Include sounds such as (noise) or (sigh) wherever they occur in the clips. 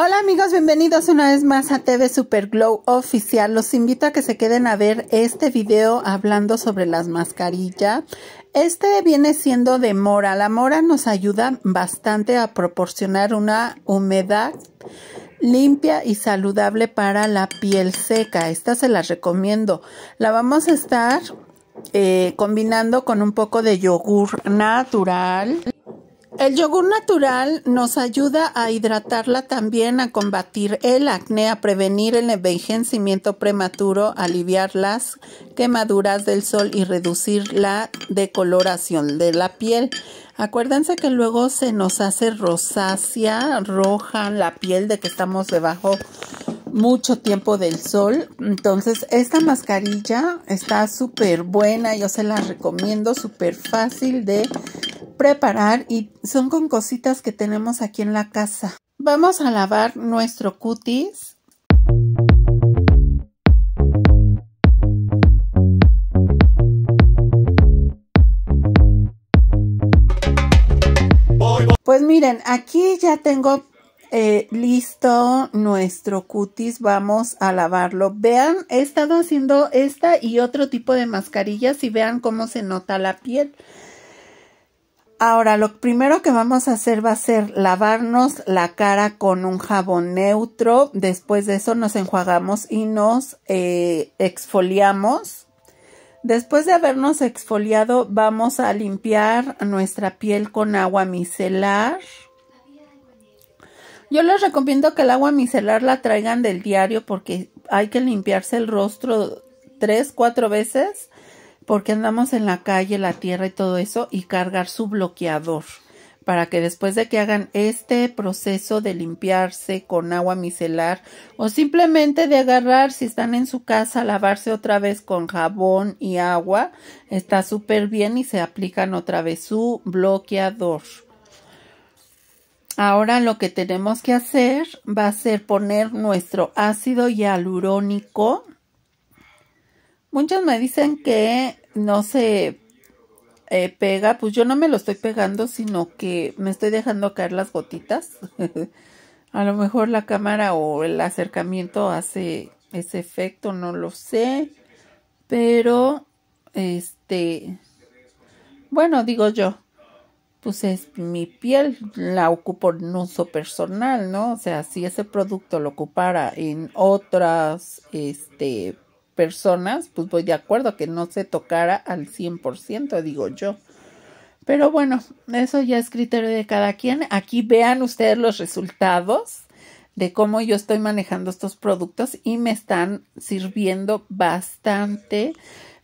Hola amigos, bienvenidos una vez más a TV Super Glow Oficial. Los invito a que se queden a ver este video hablando sobre las mascarillas. Este viene siendo de mora. La mora nos ayuda bastante a proporcionar una humedad limpia y saludable para la piel seca. Esta se la recomiendo. La vamos a estar eh, combinando con un poco de yogur natural. El yogur natural nos ayuda a hidratarla también, a combatir el acné, a prevenir el envejecimiento prematuro, aliviar las quemaduras del sol y reducir la decoloración de la piel. Acuérdense que luego se nos hace rosácea, roja la piel de que estamos debajo mucho tiempo del sol. Entonces, esta mascarilla está súper buena, yo se la recomiendo, súper fácil de preparar y son con cositas que tenemos aquí en la casa. Vamos a lavar nuestro cutis. Pues miren, aquí ya tengo eh, listo nuestro cutis. Vamos a lavarlo. Vean, he estado haciendo esta y otro tipo de mascarillas y vean cómo se nota la piel. Ahora, lo primero que vamos a hacer va a ser lavarnos la cara con un jabón neutro. Después de eso nos enjuagamos y nos eh, exfoliamos. Después de habernos exfoliado, vamos a limpiar nuestra piel con agua micelar. Yo les recomiendo que el agua micelar la traigan del diario porque hay que limpiarse el rostro tres, cuatro veces porque andamos en la calle, la tierra y todo eso, y cargar su bloqueador para que después de que hagan este proceso de limpiarse con agua micelar o simplemente de agarrar si están en su casa lavarse otra vez con jabón y agua está súper bien y se aplican otra vez su bloqueador. Ahora lo que tenemos que hacer va a ser poner nuestro ácido hialurónico. Muchos me dicen que no se eh, pega, pues yo no me lo estoy pegando, sino que me estoy dejando caer las gotitas. (laughs) a lo mejor la cámara o el acercamiento hace ese efecto, no lo sé. Pero, este, bueno, digo yo, pues es mi piel, la ocupo en uso personal, ¿no? O sea, si ese producto lo ocupara en otras, este, personas, pues voy de acuerdo que no se tocara al 100%, digo yo. Pero bueno, eso ya es criterio de cada quien. Aquí vean ustedes los resultados de cómo yo estoy manejando estos productos y me están sirviendo bastante.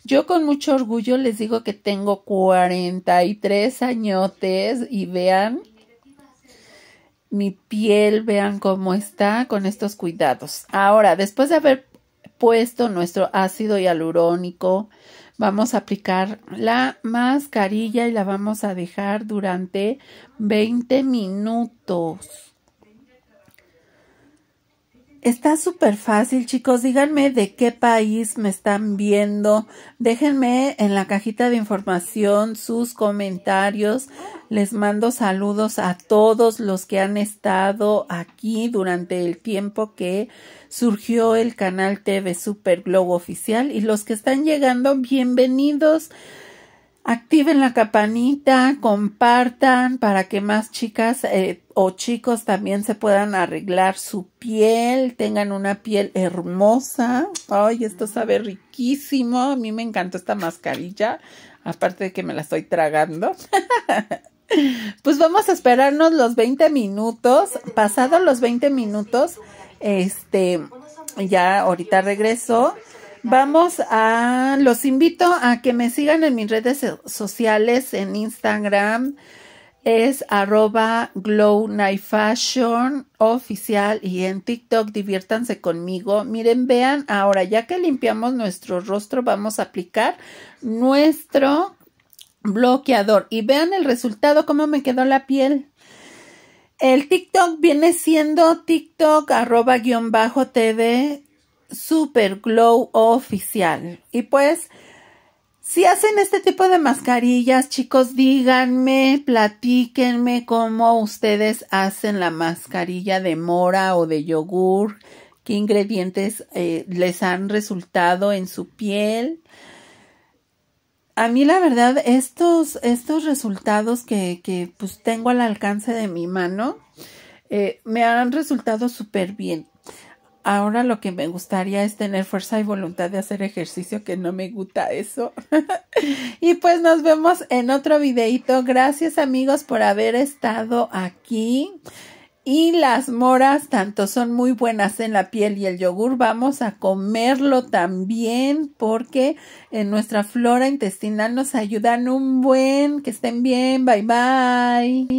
Yo con mucho orgullo les digo que tengo 43 añotes y vean mi piel, vean cómo está con estos cuidados. Ahora, después de haber puesto nuestro ácido hialurónico, vamos a aplicar la mascarilla y la vamos a dejar durante 20 minutos. Está súper fácil, chicos. Díganme de qué país me están viendo. Déjenme en la cajita de información sus comentarios. Les mando saludos a todos los que han estado aquí durante el tiempo que surgió el canal TV Super Globo Oficial. Y los que están llegando, bienvenidos. Activen la campanita, compartan para que más chicas eh, o chicos también se puedan arreglar su piel, tengan una piel hermosa. Ay, esto sabe riquísimo. A mí me encantó esta mascarilla, aparte de que me la estoy tragando. (laughs) pues vamos a esperarnos los 20 minutos. Pasados los 20 minutos, este, ya ahorita regreso Vamos a, los invito a que me sigan en mis redes sociales, en Instagram, es arroba glow night fashion oficial y en TikTok diviértanse conmigo. Miren, vean, ahora ya que limpiamos nuestro rostro vamos a aplicar nuestro bloqueador y vean el resultado, cómo me quedó la piel. El TikTok viene siendo TikTok arroba guión bajo TV Super Glow Oficial. Y pues, si hacen este tipo de mascarillas, chicos, díganme, platíquenme cómo ustedes hacen la mascarilla de mora o de yogur, qué ingredientes eh, les han resultado en su piel. A mí la verdad, estos, estos resultados que, pues tengo al alcance de mi mano, eh, me han resultado súper bien Ahora lo que me gustaría es tener fuerza y voluntad de hacer ejercicio, que no me gusta eso. (laughs) y pues nos vemos en otro videito. Gracias amigos por haber estado aquí. Y las moras tanto son muy buenas en la piel y el yogur vamos a comerlo también porque en nuestra flora intestinal nos ayudan un buen. Que estén bien. Bye bye.